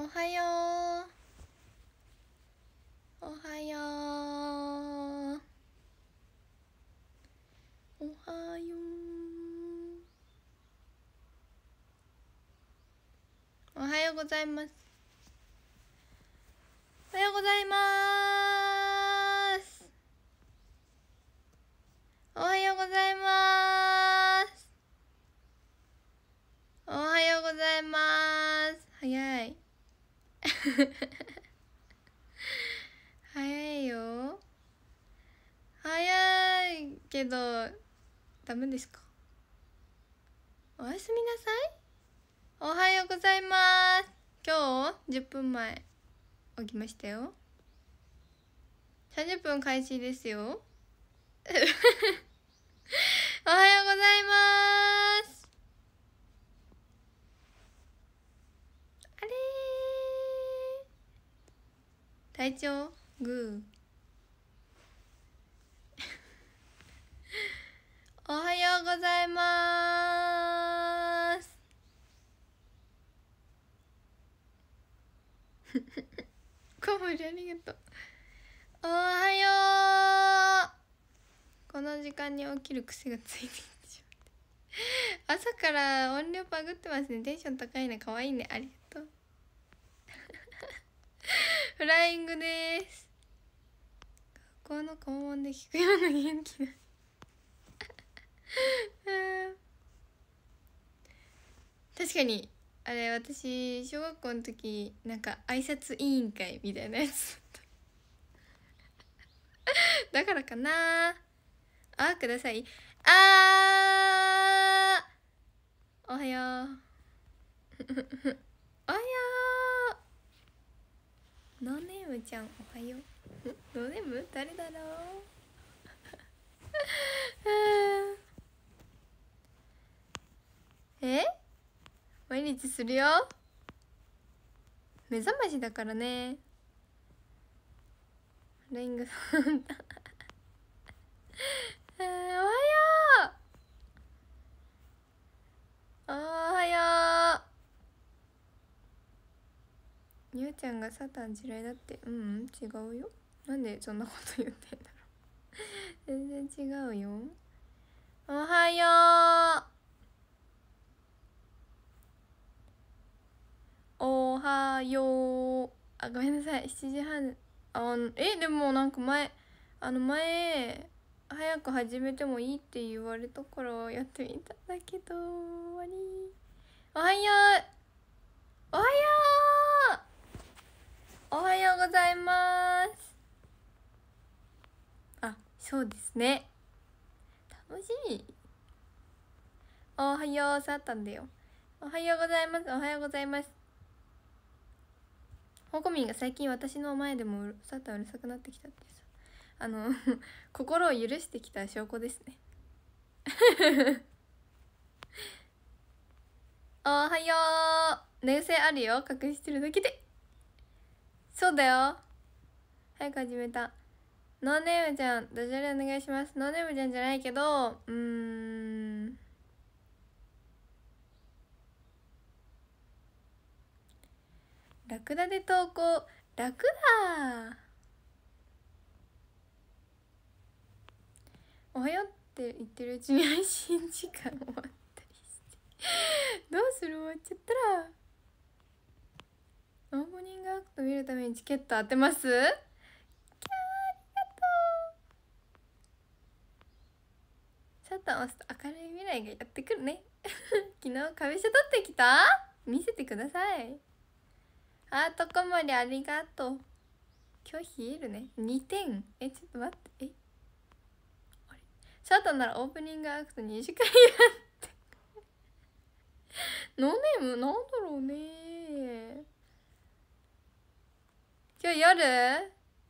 おはよう。おはよう。おはよう。おはようございます。早いよ早いけどダメですかおやすみなさいおはようございます今日10分前起きましたよ30分開始ですよ おはようございます体調グー おはようございます コムリありがとうおはようこの時間に起きる癖がついてきてしまって 朝から音量バグってますねテンション高いの可愛いねありがとうフライングです学校の校門で聞くような元気な確かにあれ私小学校の時なんか挨拶委員会みたいなやつだからかなあくださいあおはよう おはようノーネームちゃんおはようノーネーム誰だろう え毎日するよ目覚ましだからねイングさんちゃんがサタン嫌いだってううん違うよなんでそんなこと言ってんだろう全然違うよおはようおはようあごめんなさい7時半あえでもなんか前あの前早く始めてもいいって言われたからやってみたんだけど終わりおはようおはようおはようございますあそうですね楽しみおはようさったんだよおはようございますおはようございますほこみんが最近私の前でもうるさっうるさくなってきたってさあの 心を許してきた証拠ですね おはよう寝癖あるよ隠してるだけでそうだよ早く始めたノーネームちゃんダジャレお願いしますノーネームちゃんじゃないけどうんラクダで投稿楽だおはようって言ってるうちに配信時間終わったりしてどうする終わっちゃったらオープニングアクト見るためにチケット当てますキャーありがとうシャッター押すと明るい未来がやってくるね昨日壁車撮ってきた見せてくださいあーとこもりありがとう今日冷えるね2点えちょっと待ってえあれシャッターならオープニングアクト2時間やってノーネームなんだろうね今日夜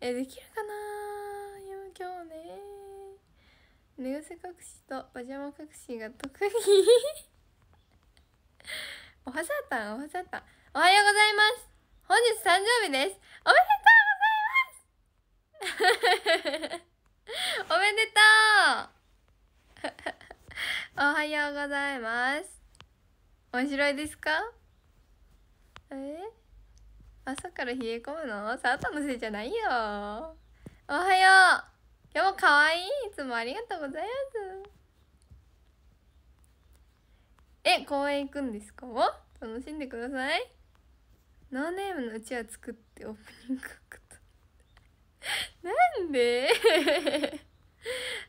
えできるかな今日ね寝癖隠しとパジャマ隠しが得意 おはさたんおはさたんおはようございます本日誕生日ですおめでとうございます おめでとう おはようございます。面白いですかえ朝から冷え込むのサタのせいじゃないよおはよう今日も可愛いいいつもありがとうございますえ公園行くんですか楽しんでくださいノーネームのうちは作ってオープニングなんで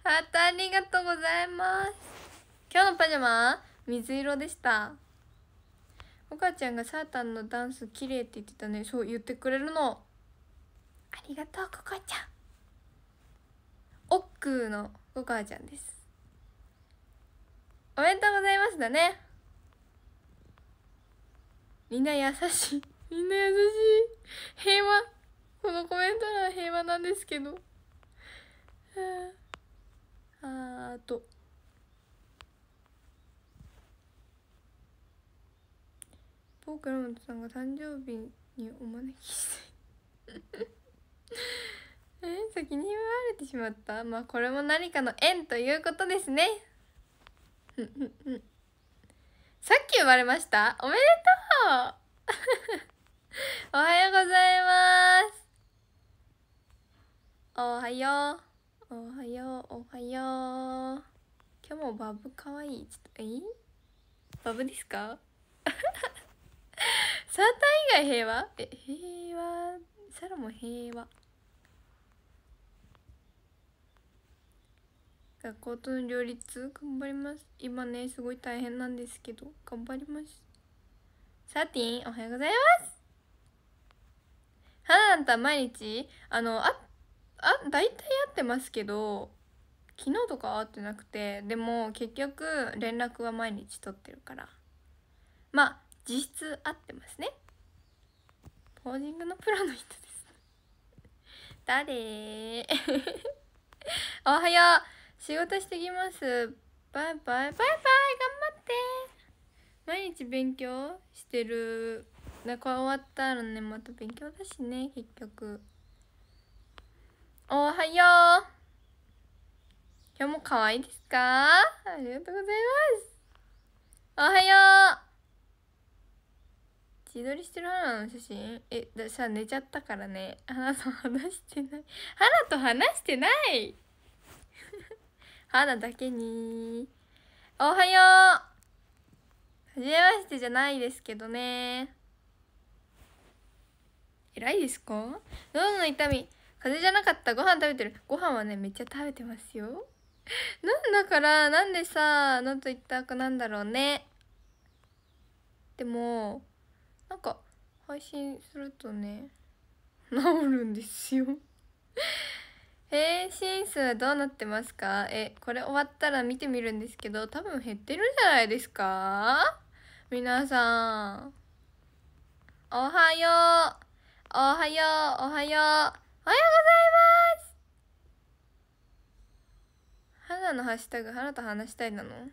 ハートありがとうございます今日のパジャマ水色でしたお母ちゃんがサータンのダンス綺麗って言ってたねそう言ってくれるのありがとうココちゃんおっくーのお母ちゃんですおめでとうございますだねみんな優しい みんな優しい平和このコメント欄平和なんですけどあーと倉本さんが誕生日にお招きしてえ先に言われてしまった まあこれも何かの縁ということですね さっき言われましたおめでとう おはようございますおはようおはようおはよう今日もバブかわいいちょっとえいバブですかサータ以外平和え平和サラも平和学校との両立頑張ります今ねすごい大変なんですけど頑張りますサーティンおはようございますハナんた毎日あのああ大体会ってますけど昨日とか会ってなくてでも結局連絡は毎日取ってるからまあ実質合ってますねポージングのプロの人です誰 おはよう仕事してきますバイバイバイバイ頑張って毎日勉強してるだから終わったらねまた勉強だしね結局おはよう今日も可愛いですかありがとうございますおはよう自撮りしてる花の写真え、ださ、寝ちゃったからね。花と話してない。花と話してない花だけに。おはようはじめましてじゃないですけどね。偉いですか喉の痛み。風邪じゃなかった。ご飯食べてる。ご飯はね、めっちゃ食べてますよ。なんだから、なんでさ、喉痛くなんだろうね。でも、なんか配信するとね 治るんですよ えー、数はどうなってますかえこれ終わったら見てみるんですけど多分減ってるんじゃないですか皆さんおはようおはようおはようおはようございます肌のハッシュタグ花と話したいなの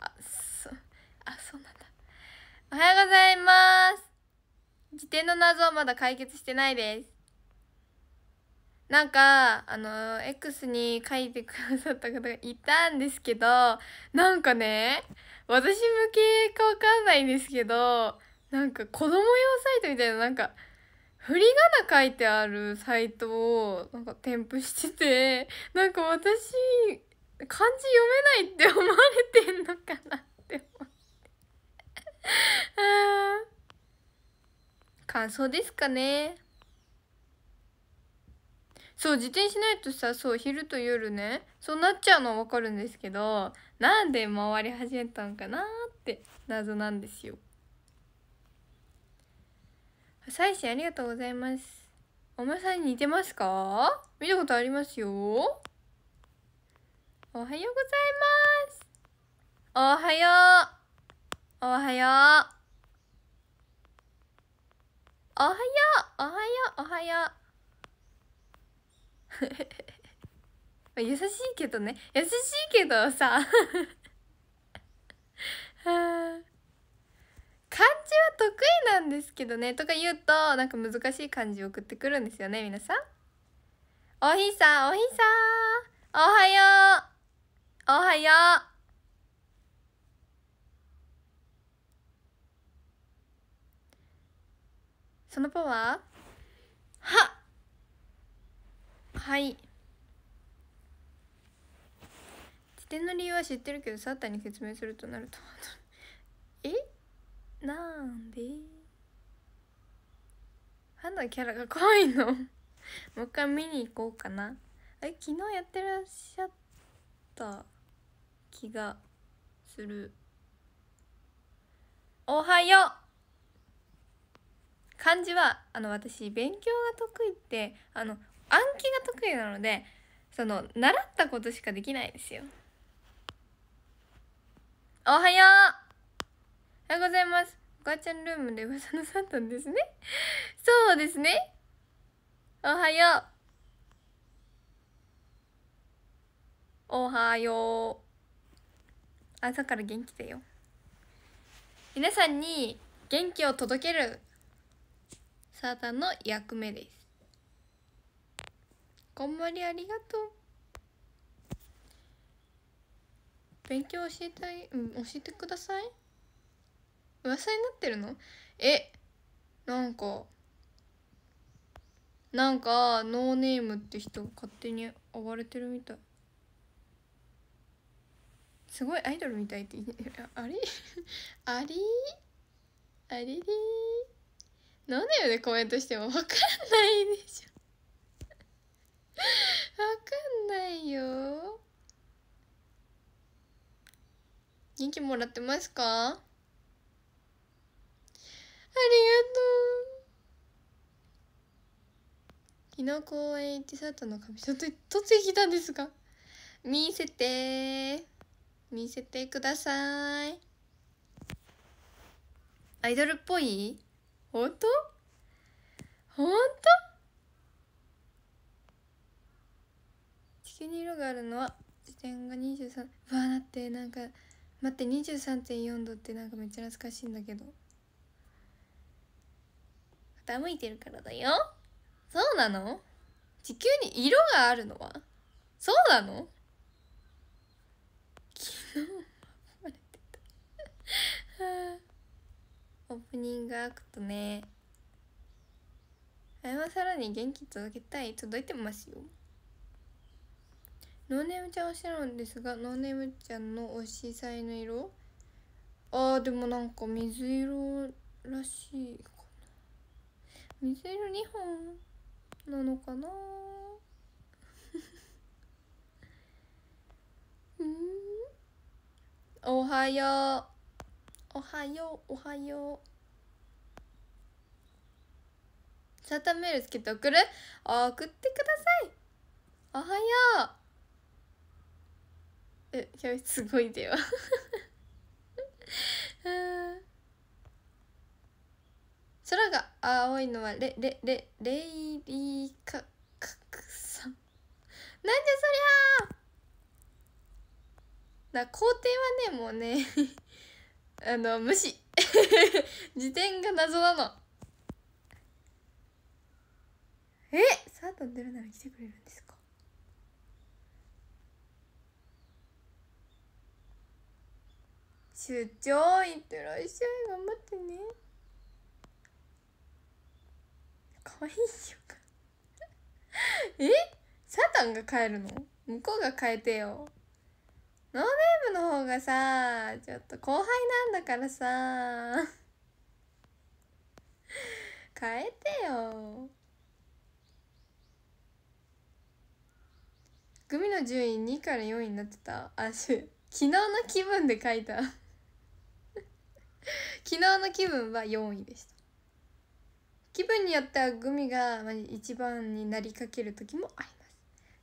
あそあそうなんだおはようございます辞典の謎はまだ解決してないですなんか、あの、X に書いてくださった方がいたんですけど、なんかね、私向けかわかんないんですけど、なんか子供用サイトみたいな、なんか、振り仮名書いてあるサイトを、なんか添付してて、なんか私、漢字読めないって思われてんのかな感想ですかね。そう、自転しないとさ、そう、昼と夜ね、そうなっちゃうのはわかるんですけど、なんで回り始めたんかなって謎なんですよ。サイありがとうございます。お前さんに似てますか見たことありますよ。おはようございます。おはよう。おはよう。おはよう、おはよう、おはよう。優しいけどね。優しいけどさ 漢字は得意なんですけどね。とか言うと、なんか難しい漢字送ってくるんですよね、皆さん。おひさ、おひさおはよう。おはよう。そのパワーははい辞典の理由は知ってるけどサッタに説明するとなると えなんでンのキャラが濃いのもう一回見に行こうかなえ昨日やってらっしゃった気がするおはよう漢字はあの私勉強が得意ってあの暗記が得意なのでその習ったことしかできないですよおはようおはようございますお母ちゃんルームで噂のサンタンですねそうですねおはようおはよう朝から元気だよ皆さんに元気を届けるサタンの役目です。こんまりありがとう。勉強教えたい、うん、教えてください。噂になってるのえ、なんか、なんか、ノーネームって人が勝手に暴れてるみたい。すごいアイドルみたいって、あれ ありありりーなんだよねコメントしても分かんないでしょ分かんないよ元気もらってますかありがとう昨日公園行って佐藤の髪取っと、取ってたんですが見せて見せてくださいアイドルっぽい本当本当地球に色があるのは時点が23わだってなんか待って23.4度ってなんかめっちゃ懐かしいんだけど傾いてるからだよそうなの地球に色があるのはそうなの昨日はあオープニングアクトねあやまさらに元気届けたい届いてますよノーネームちゃんしゃるんですがノーネームちゃんの推しいの色あーでもなんか水色らしいかな水色2本なのかな うんおはようおはようおはようシャメールつけて送る送ってくださいおはようえ教すごいでは 空が青いのはレレレレイリーカカクさんなんじゃそりゃな皇帝はねもうねあの無視辞典 が謎なのえサータン出るなら来てくれるんですか出張行ってらっしゃい頑張ってね可愛いよ えサタンが帰るの向こうが変えてよノーネームの方がさちょっと後輩なんだからさ 変えてよグミの順位2から4位になってたあし昨日の気分で書いた 昨日の気分は4位でした気分によってはグミが1番になりかける時もあります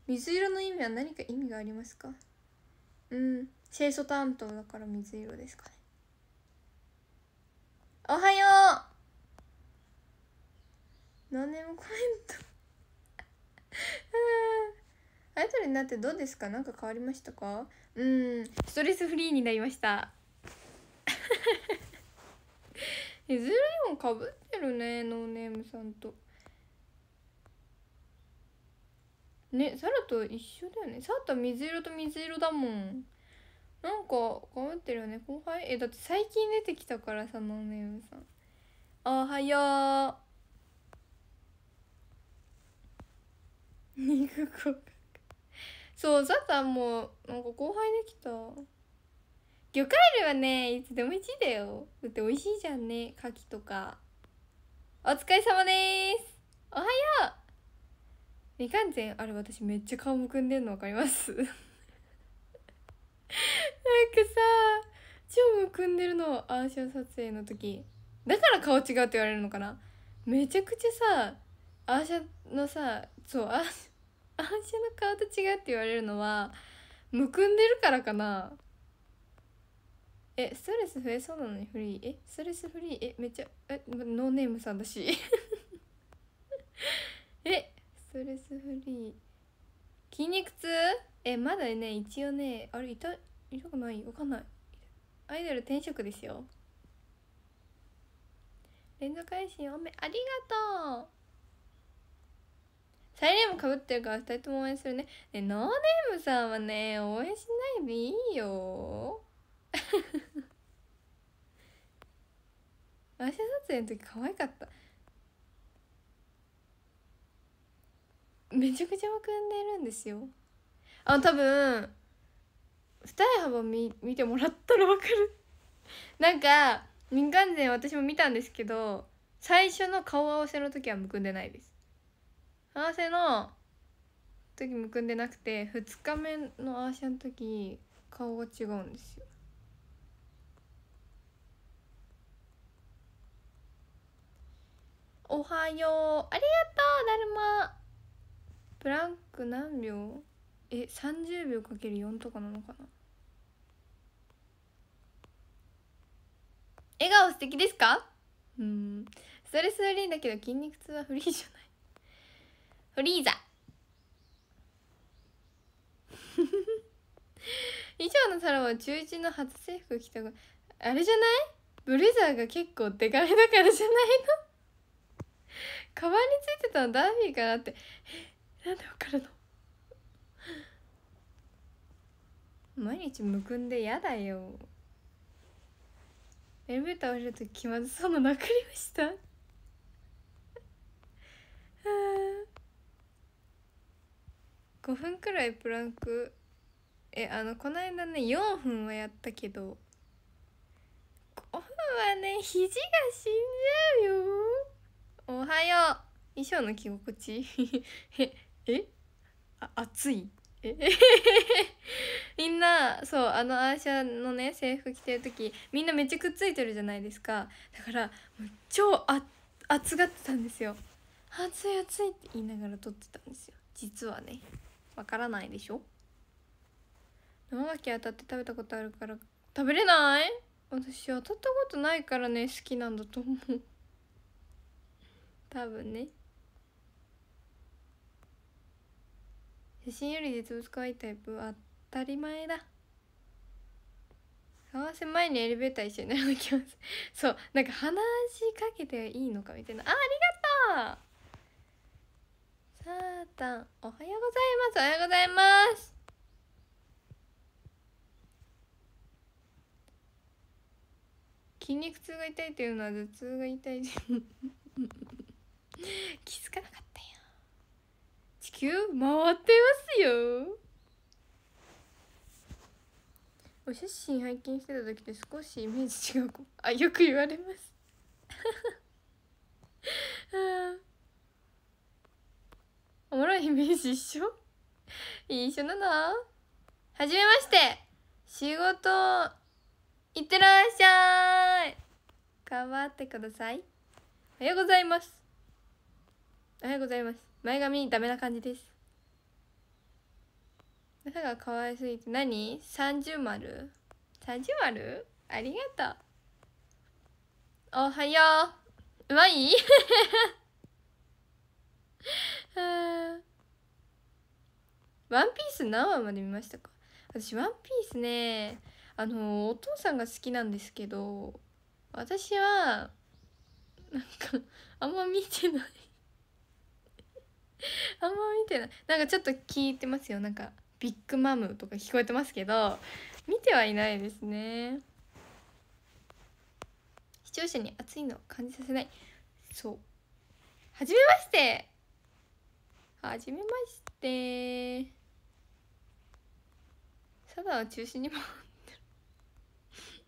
水色の意味は何か意味がありますかうん清楚担当だから水色ですかねおはよう何でもコメントアイドルになってどうですか何か変わりましたかうんストレスフリーになりました いずれにもかぶってるねノーネームさんと。ねサラと一緒だよねサラと水色と水色だもんなんか頑張ってるよね後輩えだって最近出てきたからさノーネームさんおはよう肉そうサタもなんか後輩できた魚介類はねいつでも1位だよだって美味しいじゃんね牡蠣とかお疲れ様ですおはよう未完全あれ私めっちゃ顔むくんでんの分かります なんかさ超むくんでるのアーシャ撮影の時だから顔違うって言われるのかなめちゃくちゃさアーシャのさそうアーシャの顔と違うって言われるのはむくんでるからかなえストレス増えそうなのにフリーえストレスフリーえめっちゃえノーネームさんだし えストレスフリー筋肉痛えまだね一応ねあれ痛痛くないわかんないアイドル転職ですよ連続配信おめありがとうサイレンもかぶってるから2人とも応援するねねノーネームさんはね応援しないでいいよア写真撮影の時可愛かっためちゃくちゃむくんでるんですよあ多分二重幅見見てもらったらわかる なんか民間人私も見たんですけど最初の顔合わせの時はむくんでないです合わせの時むくんでなくて2日目の合わせの時顔が違うんですよおはようありがとうだるまプランク何秒え30秒かける4とかなのかな笑顔素敵ですかうんストレスフリーだけど筋肉痛はフリーじゃないフリーザ 以上のサラは中1の初制服着たあれじゃないブレザーが結構デカめだからじゃないのカバンについてたのダーフィーかなってなんでわかるの毎日むくんで嫌だよエレベーター降りると気まずそうなの分かりましたあ5分くらいプランクえあのこの間ね4分はやったけど5分はね肘が死んじゃうよおはよう衣装の着心地 えあ暑いえ みんなそうあのアーシャのね制服着てる時みんなめっちゃくっついてるじゃないですかだからもう超あ暑がってたんですよ暑い暑いって言いながら撮ってたんですよ実はねわからないでしょ生牡蠣当たって食べたことあるから食べれない私当たったことないからね好きなんだと思う多分ね写真より実物可愛いタイプ当たり前だ合わせ前にエレベーター一緒に並きます そうなんか話しかけていいのかみたいなあありがとうさあたんおはようございますおはようございます筋肉痛が痛いというのは頭痛が痛い 気づかなかったよ球回ってますよお写真拝見してた時と少しイメージ違うあよく言われます おもろいイメージ一緒一緒なのはじめまして仕事いってらっしゃい頑張ってくださいおはようございますおはようございます前髪ダメな感じです朝が可愛すぎて何三十丸三十丸ありがとうおはよううまい ワンピース何話まで見ましたか私ワンピースねあのお父さんが好きなんですけど私はなんかあんま見てない あんま見てないなんかちょっと聞いてますよなんかビッグマムとか聞こえてますけど見てはいないですね視聴者に熱いのを感じさせないそうはじめましてはじめましてサダを中心にも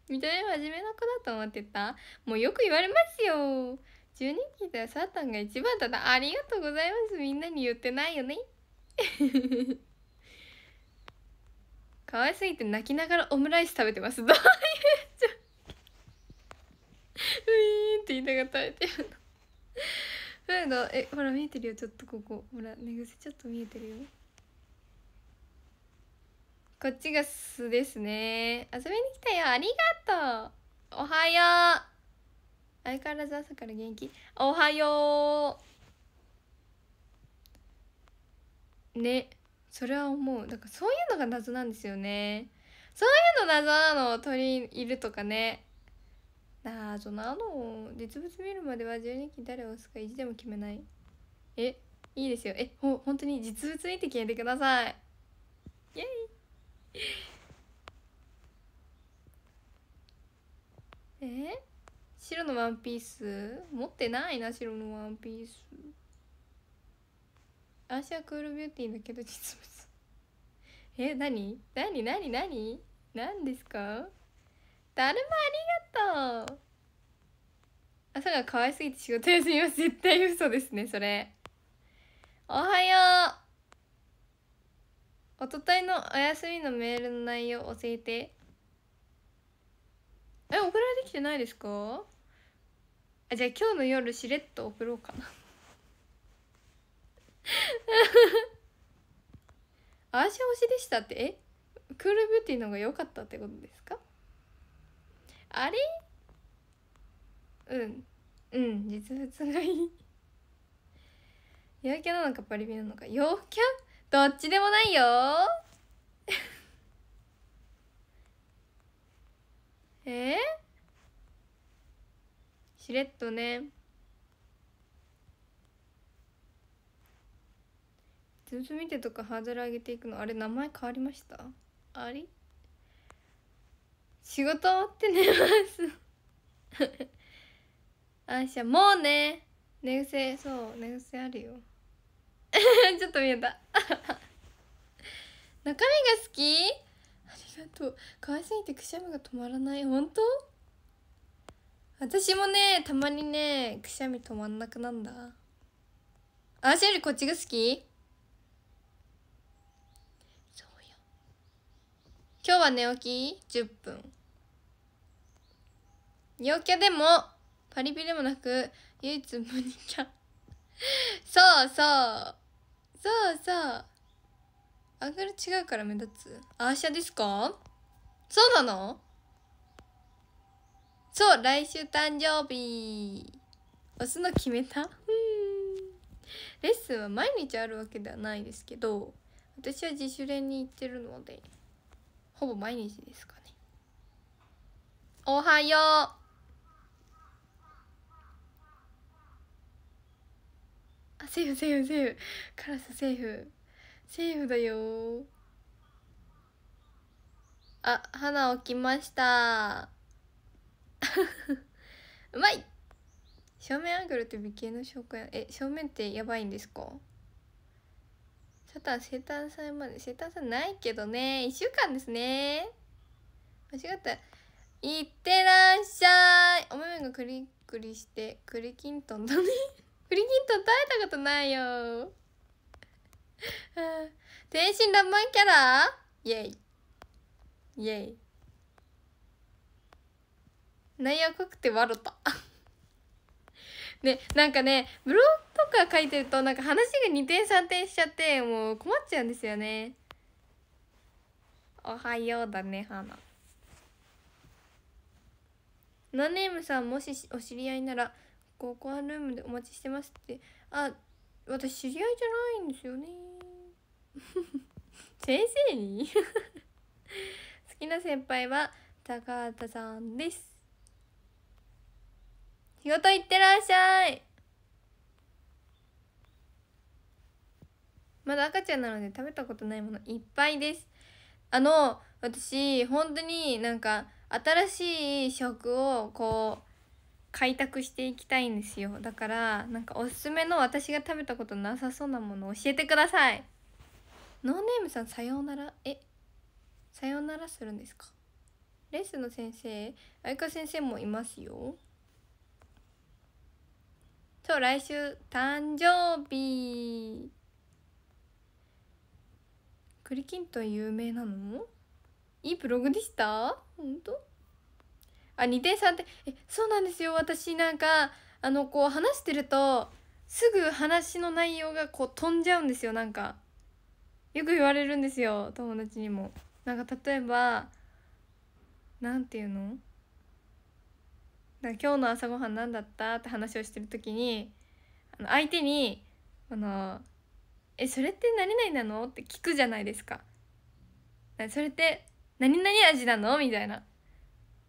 見た目真面目な子だと思ってたもうよく言われますよ12期でサタンが一番だなありがとうございますみんなに言ってないよね可愛 すぎて泣きながらオムライス食べてますどういう状況ウィーンって言いながら食べてるのフードえほら見えてるよちょっとここほら寝癖ちょっと見えてるよこっちが素ですね遊びに来たよありがとうおはよう相変わらず朝から元気おはようねそれは思うだからそういうのが謎なんですよねそういうの謎なの鳥いるとかね謎なの実物見るまでは12期誰を押すか意地でも決めないえいいですよえほ本当に実物見て決めてくださいイェイえー白のワンピース持ってないな白のワンピース私はクールビューティーだけど実物 え何何何何何ですかだるまありがとう朝が可愛すぎて仕事休みは絶対嘘ですねそれおはようおとといのお休みのメールの内容教えてえ送られてきてないですかあじゃあ今日の夜しれっと送ろうかな ああし推しでしたってえクールビューティーの方が良かったってことですかあれうんうん実物がいい陽キャなのかパリピなのか陽キャどっちでもないよ えーしれっとねずっと見てとかハードル上げていくのあれ名前変わりましたあれ仕事終わって寝ます あしゃもうね寝癖そう寝癖あるよ ちょっと見えた 中身が好きありがとう可愛すぎてくしゃみが止まらない本当私もねたまにねくしゃみ止まんなくなんだ私よりこっちが好きそうよ今日は寝起き10分陽キャでもパリピでもなく唯一無二キャそうそうそうそうアングル違うから目立つアーシャですかそうなのそう来週誕生日押すの決めたレッスンは毎日あるわけではないですけど私は自主練に行ってるのでほぼ毎日ですかねおはようあセーフセーフセーフカラスセーフセーフだよあ花置きました うまい正面アングルって美形の紹介え正面ってやばいんですかサタン生誕祭まで生誕祭ないけどね1週間ですね間違ったいってらっしゃいお目目がクリクリしてクリキントンだねクリキントン耐えたことないよ 天真爛漫キャライェイイェイ内容濃くて笑った ねなんかねブログとか書いてるとなんか話が2点3点しちゃってもう困っちゃうんですよねおはようだね花ナネームさんもしお知り合いならここはルームでお待ちしてますってあ私知り合いじゃないんですよね 先生に 好きな先輩は高畑さんです仕事行ってらっしゃいまだ赤ちゃんなので食べたことないものいっぱいですあの私本当になんか新しい食をこう開拓していきたいんですよだからなんかおすすめの私が食べたことなさそうなもの教えてくださいノーネームさんさようならえさようならするんですかレッスンの先生相川先生もいますよう来週誕生日栗きんとん有名なのいいブログでした本当あ二2点っ点えそうなんですよ私なんかあのこう話してるとすぐ話の内容がこう飛んじゃうんですよなんかよく言われるんですよ友達にもなんか例えば何て言うの今日の朝ごはん何だったって話をしてる時にあの相手にあの「えそれって何々なの?」って聞くじゃないですか。それって何々味なのみたいな。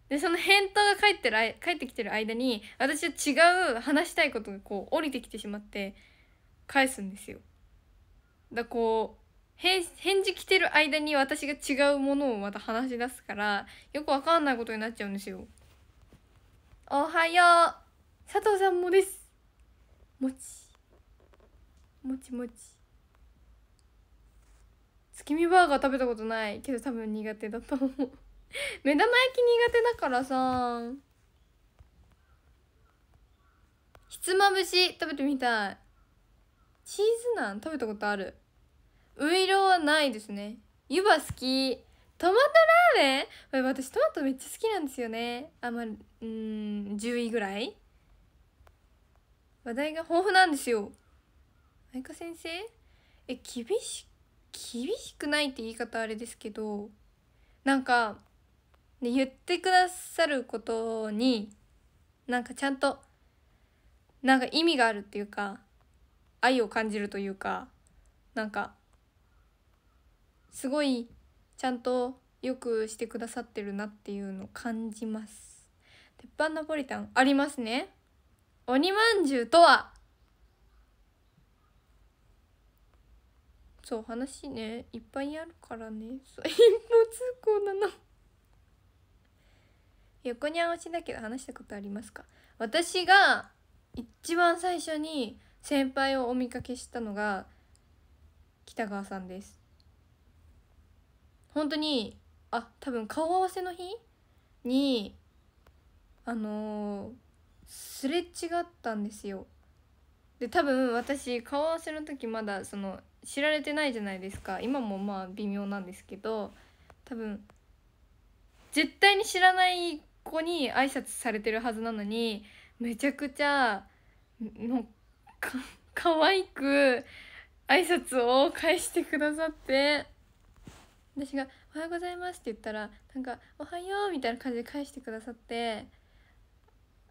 でその返答が返ってる返ってきてる間に私は違う話したいことがこう降りてきてしまって返すんですよ。だこう返事来てる間に私が違うものをまた話し出すからよくわかんないことになっちゃうんですよ。おはよう佐藤さんもですもちもちもち月見バーガー食べたことないけど多分苦手だと思う目玉焼き苦手だからさひつまぶし食べてみたいチーズナン食べたことあるういろはないですね湯葉好きトマトラーメン私トマトめっちゃ好きなんですよねあんまり、うん10位ぐらい話題が豊富なんですよ愛花先生え厳し厳しくないって言い方あれですけどなんか、ね、言ってくださることになんかちゃんとなんか意味があるっていうか愛を感じるというかなんかすごいちゃんとよくしてくださってるなっていうのを感じます鉄板ナポリタンありますね鬼まんじゅうとはそう話ねいっぱいあるからねそう通行なの横にあんしだけど話したことありますか私が一番最初に先輩をお見かけしたのが北川さんです本当にあ多分顔合わせの日にあのー、すれ違ったんですよで多分私顔合わせの時まだその知られてないじゃないですか今もまあ微妙なんですけど多分絶対に知らない子に挨拶されてるはずなのにめちゃくちゃのか可愛く挨拶を返してくださって。私が「おはようございます」って言ったらなんか「おはよう」みたいな感じで返してくださって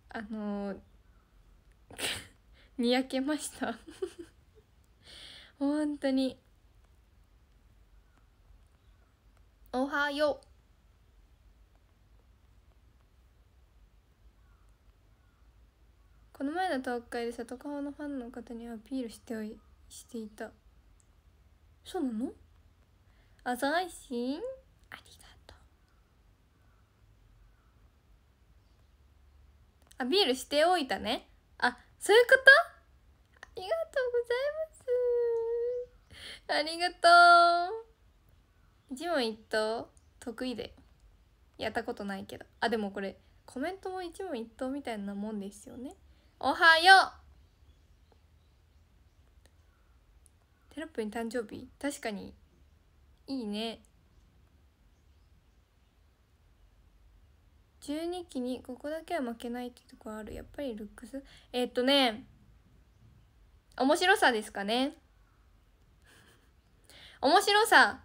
あのー、にやけました 本当に「おはよう」この前の東海でさ、川のファンの方にアピールしておいしていたそうなのおそ信ありがとうあビールしておいたねあそういうことありがとうございますありがとう一問一答得意でやったことないけどあでもこれコメントも一問一答みたいなもんですよねおはようテロップに誕生日確かにいいね12期にここだけは負けないってとこあるやっぱりルックスえー、っとね面白さですかね面白さ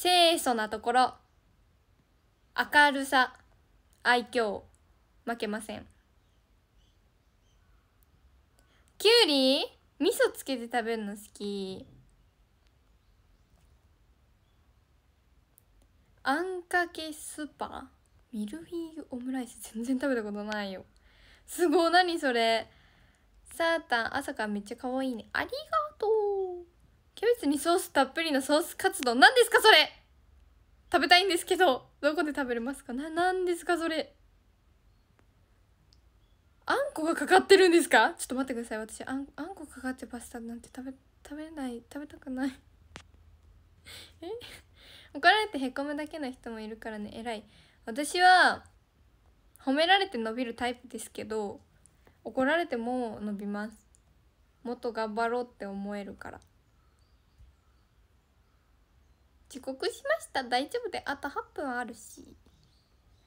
清楚なところ明るさ愛嬌負けませんきゅうり味噌つけて食べるの好きあんかけスパミルフィーユオムライス全然食べたことないよすごい何それサータン朝からめっちゃ可愛いねありがとうキャベツにソースたっぷりのソースカツ丼何ですかそれ食べたいんですけどどこで食べれますかな何ですかそれあんこがかかってるんですかちょっと待ってください私あんあんこかかってパスタなんて食べ食べない食べたくないえ怒られてへこむだけの人もいるからね偉い私は褒められて伸びるタイプですけど怒られても伸びますもっと頑張ろうって思えるから遅刻しました大丈夫であと8分あるし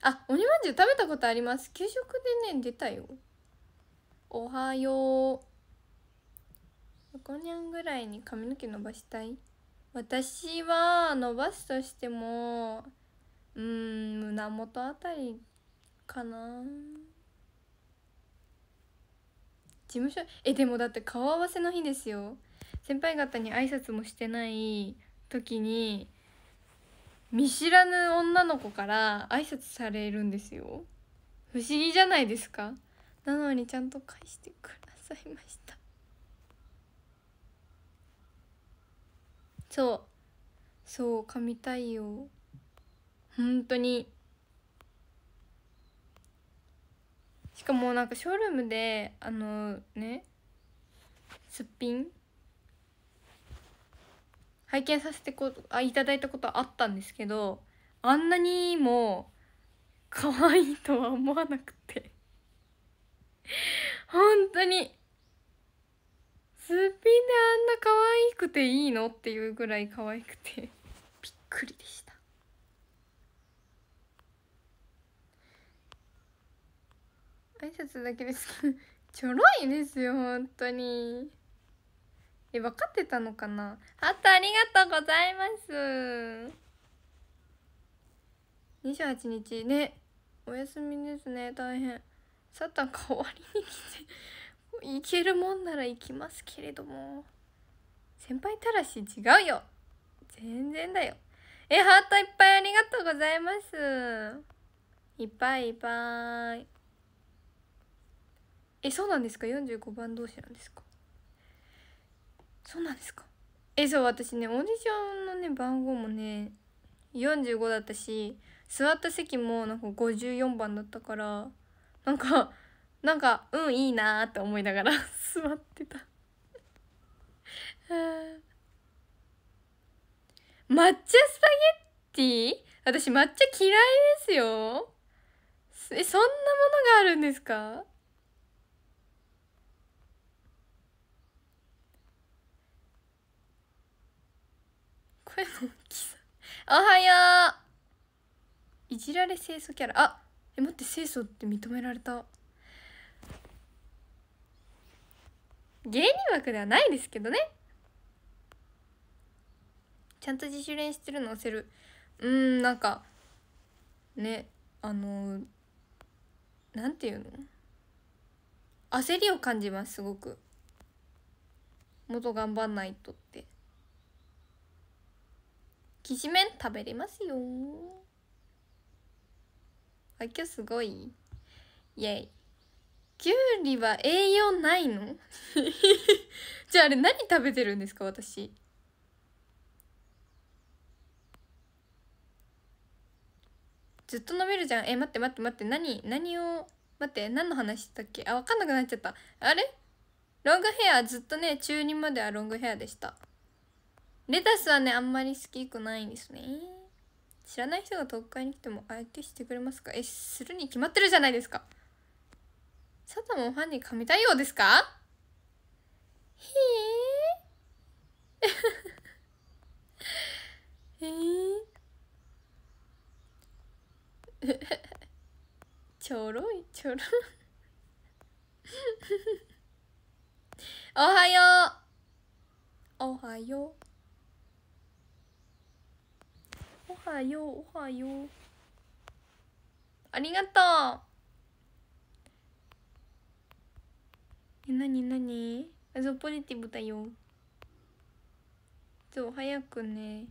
あ鬼まんじゅう食べたことあります給食でね出たよおはようこにゃんぐらいに髪の毛伸ばしたい私は伸ばすとしてもうん胸元あたりかな事務所えでもだって顔合わせの日ですよ先輩方に挨拶もしてない時に見知らぬ女の子から挨拶されるんですよ不思議じゃないですかなのにちゃんと返してくださいましたそうそう神対応本当にしかもなんかショールームであのねすっぴん拝見させてこあいただいたことあったんですけどあんなにも可愛いとは思わなくて本当にすっぴんであんな可愛くていいのっていうぐらい可愛くてびっくりでした挨拶だけですちょろいですよ本当にえ分かってたのかなあとありがとうございます28日ねお休みですね大変サタン終わりに来て行けるもんなら行きますけれども先輩たらし違うよ全然だよえハートいっぱいありがとうございますいっぱいいっぱいえそうなんですか45番同士なんですかそうなんですかえそう私ねオーディションのね番号もね45だったし座った席もなんか54番だったからなんかなんかうんいいなーって思いながら 座ってた抹茶スパゲッティ私抹茶嫌いですよえそんなものがあるんですか声の大おはよういじられ清楚キャラあえ待って清楚って認められた芸人枠ではないですけどねちゃんと自主練してるのせるうんなんかねあのなんていうの焦りを感じますすごくもっと頑張んないとってきしめん食べれますよあ今日すごいイエイきゅうりは栄養ないの じゃああれ何食べてるんですか私ずっと飲めるじゃんえ待って待って待って何何を待って何の話したっけあ分かんなくなっちゃったあれロングヘアずっとね中2まではロングヘアでしたレタスはねあんまり好きくないんですね知らない人が東海に来ても相手してくれますかえするに決まってるじゃないですかサもファンにみたいようですかへえ。へえ。ちょろい、ちょろいおはよう。おはよう。おはよう、おはよう。ありがとう。え、なになにあ、そう、ポジティブだよ。そう、早くね。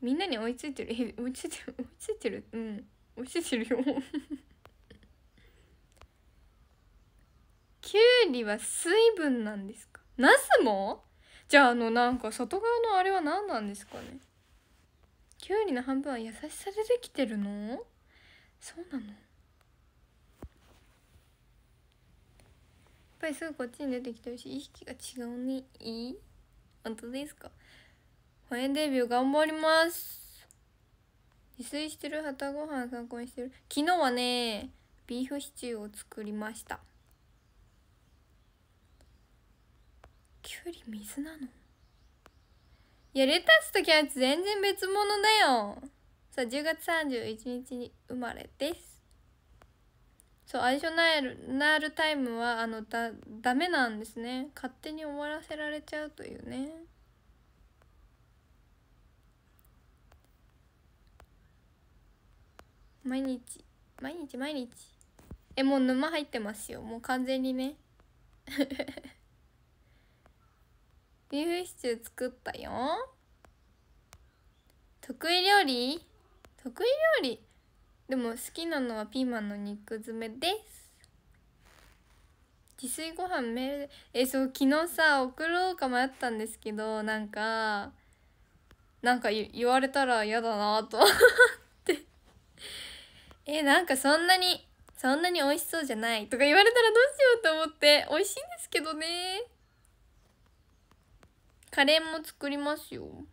みんなに追いついてる。え、追いついてる、追いついてる。うん。追いついてるよ。きゅうりは水分なんですかナスもじゃああのなんか外側のあれは何なんですかねきゅうりの半分は優しさでできてるのそうなのぱりすぐこっちに出てきてるし意識が違うねいい本当ですか保園デビュー頑張ります自炊してる旗ご飯参考にしてる昨日はねビーフシチューを作りましたきゅうり水なのいやレタスとキャベツ全然別物だよさあ10月31日に生まれですそうアディショナルナルタイムはあのだダメなんですね勝手に終わらせられちゃうというね毎日毎日毎日えもう沼入ってますよもう完全にね ビーフシチュー作ったよ得意料理得意料理でも好きなのはピーマンの肉詰めです自炊ご飯メールえそう昨日さ送ろうか迷ったんですけどなんかなんか言われたら嫌だなと思って えなんかそんなにそんなに美味しそうじゃないとか言われたらどうしようと思って美味しいんですけどねカレーも作りますよ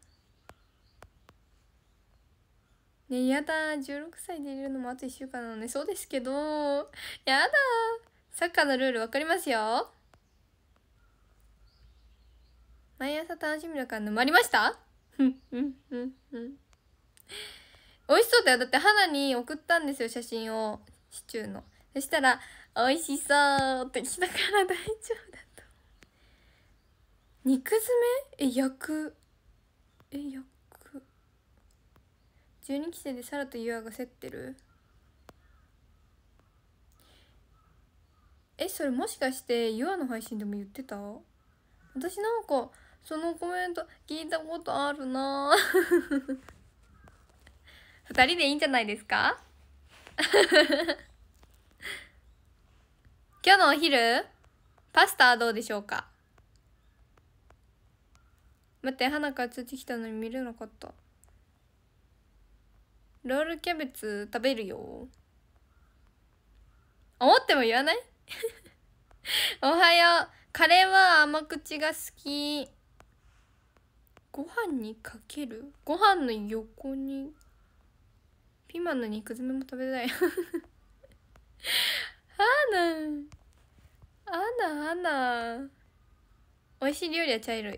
ねやだ16歳でいるのもあと1週間なのねそうですけどやだサッカーのルール分かりますよ毎朝楽しみだ感ら沼りましたうんうんうんうん美味しそうだよだって花に送ったんですよ写真をシチューのそしたら「美味しそう」ってしたから大丈夫だと肉詰めえ焼くえ焼く12期生でサラとユアが競ってるえそれもしかしてユアの配信でも言ってた私なんかそのコメント聞いたことあるな2 人でいいんじゃないですか 今日のお昼パスタはどうでしょうか待って花から通知来たのに見れなかったロールキャベツ食べるよ思っても言わない おはようカレーは甘口が好きご飯にかけるご飯の横にピーマンの肉詰めも食べたい あなあなあな美味しい料理は茶色い